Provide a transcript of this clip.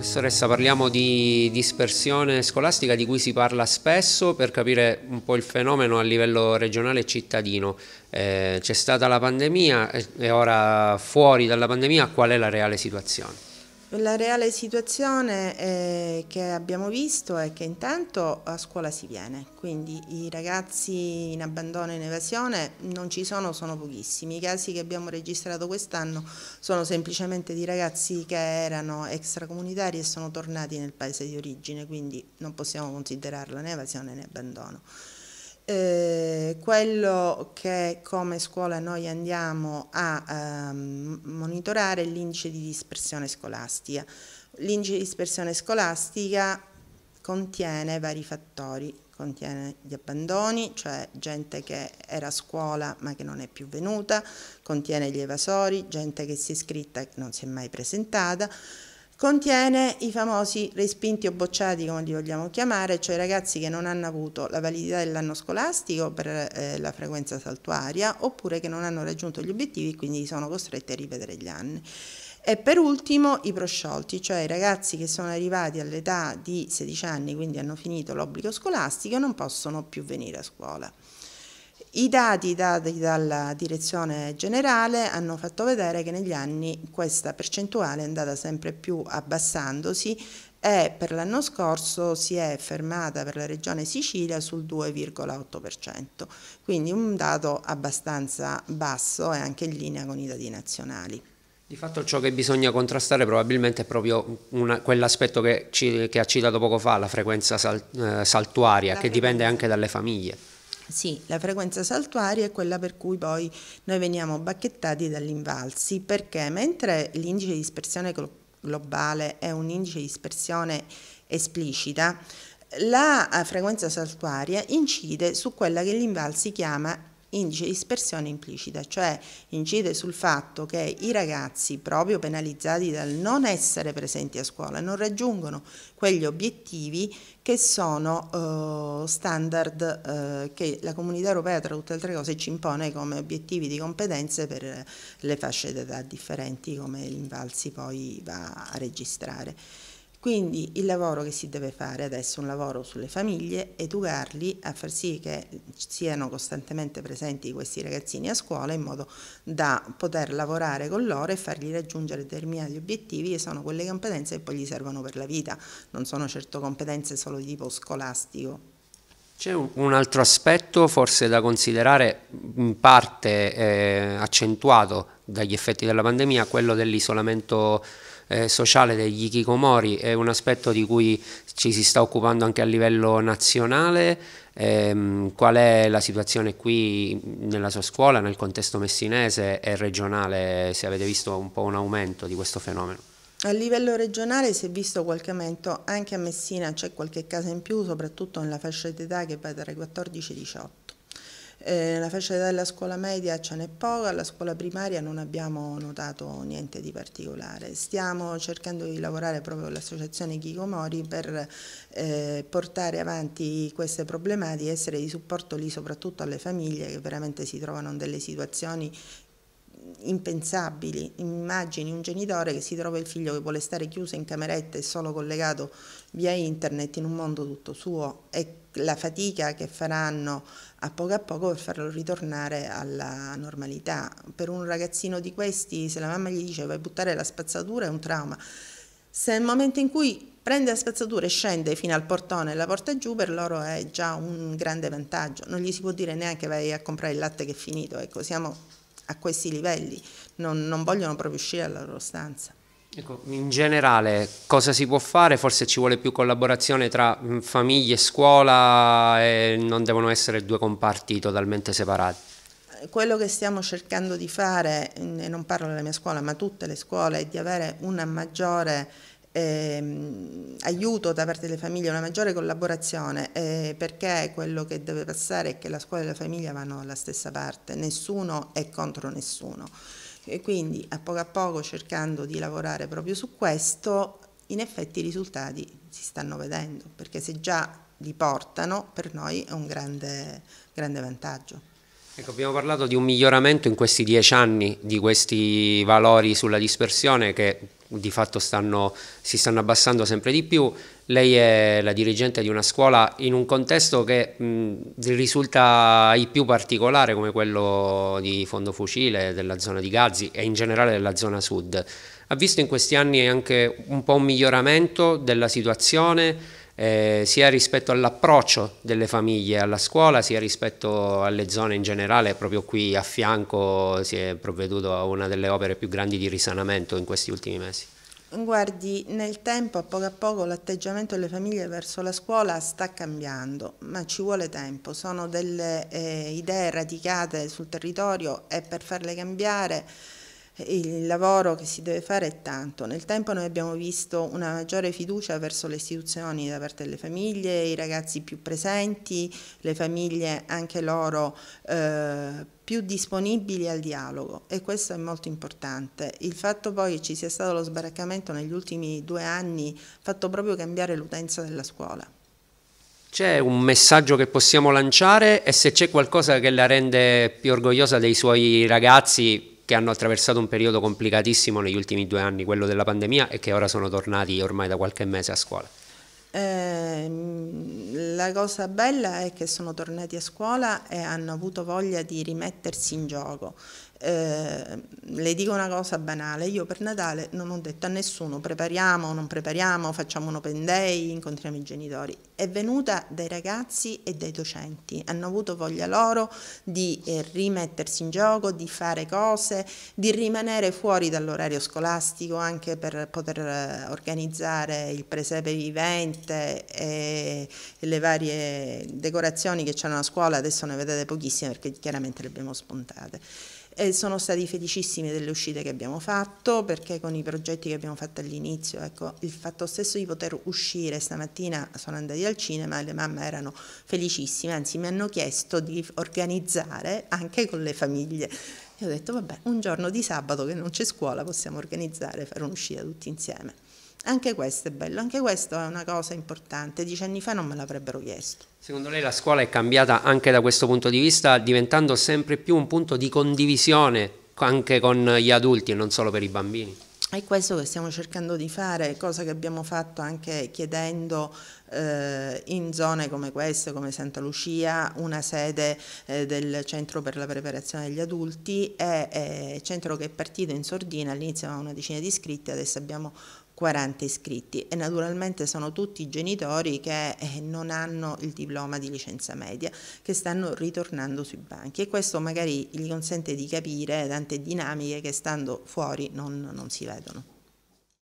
Professoressa, parliamo di dispersione scolastica di cui si parla spesso per capire un po' il fenomeno a livello regionale e cittadino. Eh, c'è stata la pandemia eh, e ora fuori dalla pandemia qual è la reale situazione? La reale situazione eh, che abbiamo visto è che intanto a scuola si viene, quindi i ragazzi in abbandono e in evasione non ci sono, sono pochissimi. I casi che abbiamo registrato quest'anno sono semplicemente di ragazzi che erano extracomunitari e sono tornati nel paese di origine, quindi non possiamo considerarla né evasione né abbandono. Eh, quello che come scuola noi andiamo a ehm, monitorare è l'indice di dispersione scolastica. L'indice di dispersione scolastica contiene vari fattori, contiene gli abbandoni, cioè gente che era a scuola ma che non è più venuta, contiene gli evasori, gente che si è iscritta e non si è mai presentata, Contiene i famosi respinti o bocciati, come li vogliamo chiamare, cioè i ragazzi che non hanno avuto la validità dell'anno scolastico per eh, la frequenza saltuaria oppure che non hanno raggiunto gli obiettivi e quindi sono costretti a ripetere gli anni. E per ultimo i prosciolti, cioè i ragazzi che sono arrivati all'età di 16 anni, quindi hanno finito l'obbligo scolastico e non possono più venire a scuola. I dati dati dalla direzione generale hanno fatto vedere che negli anni questa percentuale è andata sempre più abbassandosi e per l'anno scorso si è fermata per la regione Sicilia sul 2,8%, quindi un dato abbastanza basso e anche in linea con i dati nazionali. Di fatto ciò che bisogna contrastare probabilmente è proprio quell'aspetto che, che, ha citato poco fa, la frequenza sal, eh, saltuaria, la che frequenza. dipende anche dalle famiglie. Sì, la frequenza saltuaria è quella per cui poi noi veniamo bacchettati dagli invalsi, perché mentre l'indice di dispersione globale è un indice di dispersione esplicita, la eh, frequenza saltuaria incide su quella che l'invalsi chiama indice di dispersione implicita, cioè incide sul fatto che i ragazzi, proprio penalizzati dal non essere presenti a scuola, non raggiungono quegli obiettivi che sono eh, standard eh, che la comunità europea, tra tutte le altre cose, ci impone come obiettivi di competenze per le fasce d'età differenti, come l'Invalsi poi va a registrare. Quindi il lavoro che si deve fare adesso è un lavoro sulle famiglie, educarli a far sì che siano costantemente presenti questi ragazzini a scuola in modo da poter lavorare con loro e fargli raggiungere determinati obiettivi che sono quelle competenze che poi gli servono per la vita, non sono certo competenze solo di tipo scolastico. C'è un altro aspetto forse da considerare in parte eh, accentuato dagli effetti della pandemia, quello dell'isolamento eh, sociale degli Ikikomori è un aspetto di cui ci si sta occupando anche a livello nazionale. Ehm, qual è la situazione qui nella sua scuola, nel contesto messinese e regionale, se avete visto un po' un aumento di questo fenomeno? A livello regionale si è visto qualche aumento, anche a Messina c'è qualche casa in più, soprattutto nella fascia d'età che va tra i 14 e i 18. Eh, nella fascia della scuola media ce n'è poca, alla scuola primaria non abbiamo notato niente di particolare. Stiamo cercando di lavorare proprio con l'associazione Chicomori per eh, portare avanti queste problematiche, essere di supporto lì soprattutto alle famiglie che veramente si trovano in delle situazioni impensabili. Immagini un genitore che si trova il figlio che vuole stare chiuso in cameretta e solo collegato via internet in un mondo tutto suo e la fatica che faranno a poco a poco per farlo ritornare alla normalità. Per un ragazzino di questi, se la mamma gli dice vai a buttare la spazzatura è un trauma. Se nel momento in cui prende la spazzatura e scende fino al portone e la porta giù, per loro è già un grande vantaggio. Non gli si può dire neanche vai a comprare il latte che è finito. Ecco, siamo a questi livelli, non, non vogliono proprio uscire dalla loro stanza. Ecco, in generale cosa si può fare? Forse ci vuole più collaborazione tra famiglie e scuola e non devono essere due comparti totalmente separati. Eh, quello che stiamo cercando di fare, e non parlo della mia scuola, ma tutte le scuole, è di avere una maggiore ehm, aiuto da parte delle famiglie, una maggiore collaborazione, eh, perché quello che deve passare è che la scuola e la famiglia vanno dalla stessa parte, nessuno è contro nessuno. E quindi a poco a poco cercando di lavorare proprio su questo, in effetti i risultati si stanno vedendo, perché se già li portano, per noi è un grande, grande vantaggio. Ecco, abbiamo parlato di un miglioramento in questi dieci anni di questi valori sulla dispersione che di fatto stanno, si stanno abbassando sempre di più. Lei è la dirigente di una scuola in un contesto che mh, risulta ai più particolare come quello di Fondo Fucile, della zona di Gazzi e in generale della zona sud. Ha visto in questi anni anche un po' un miglioramento della situazione? eh, sia rispetto all'approccio delle famiglie alla scuola, sia rispetto alle zone in generale, proprio qui a fianco si è provveduto a una delle opere più grandi di risanamento in questi ultimi mesi. Guardi, nel tempo a poco a poco l'atteggiamento delle famiglie verso la scuola sta cambiando, ma ci vuole tempo, sono delle eh, idee radicate sul territorio e per farle cambiare il lavoro che si deve fare è tanto. Nel tempo noi abbiamo visto una maggiore fiducia verso le istituzioni da parte delle famiglie, i ragazzi più presenti, le famiglie anche loro eh, più disponibili al dialogo e questo è molto importante. Il fatto poi che ci sia stato lo sbaraccamento negli ultimi due anni ha fatto proprio cambiare l'utenza della scuola. C'è un messaggio che possiamo lanciare e se c'è qualcosa che la rende più orgogliosa dei suoi ragazzi, che hanno attraversato un periodo complicatissimo negli ultimi due anni, quello della pandemia, e che ora sono tornati ormai da qualche mese a scuola? Eh, la cosa bella è che sono tornati a scuola e hanno avuto voglia di rimettersi in gioco Ehm, le dico una cosa banale, io per Natale non ho detto a nessuno prepariamo, non prepariamo, facciamo un open day, incontriamo i genitori. È venuta dai ragazzi e dai docenti, hanno avuto voglia loro di eh, rimettersi in gioco, di fare cose, di rimanere fuori dall'orario scolastico anche per poter eh, organizzare il presepe vivente e le varie decorazioni che c'erano a scuola, adesso ne vedete pochissime perché chiaramente le abbiamo spuntate e sono stati felicissimi delle uscite che abbiamo fatto perché con i progetti che abbiamo fatto all'inizio, ecco, il fatto stesso di poter uscire stamattina sono andati al cinema e le mamme erano felicissime, anzi mi hanno chiesto di organizzare anche con le famiglie. E ho detto vabbè, un giorno di sabato che non c'è scuola possiamo organizzare e fare un'uscita tutti insieme. Anche questo è bello, anche questo è una cosa importante, dieci anni fa non me l'avrebbero chiesto. Secondo lei la scuola è cambiata anche da questo punto di vista, diventando sempre più un punto di condivisione anche con gli adulti e non solo per i bambini? È questo che stiamo cercando di fare, cosa che abbiamo fatto anche chiedendo eh, in zone come queste, come Santa Lucia, una sede eh, del Centro per la Preparazione degli Adulti, è, è centro che è partito in sordina, all'inizio aveva una decina di iscritti, adesso abbiamo 40 iscritti e naturalmente sono tutti genitori che eh, non hanno il diploma di licenza media, che stanno ritornando sui banchi e questo magari gli consente di capire tante dinamiche che stando fuori non, non si vedono.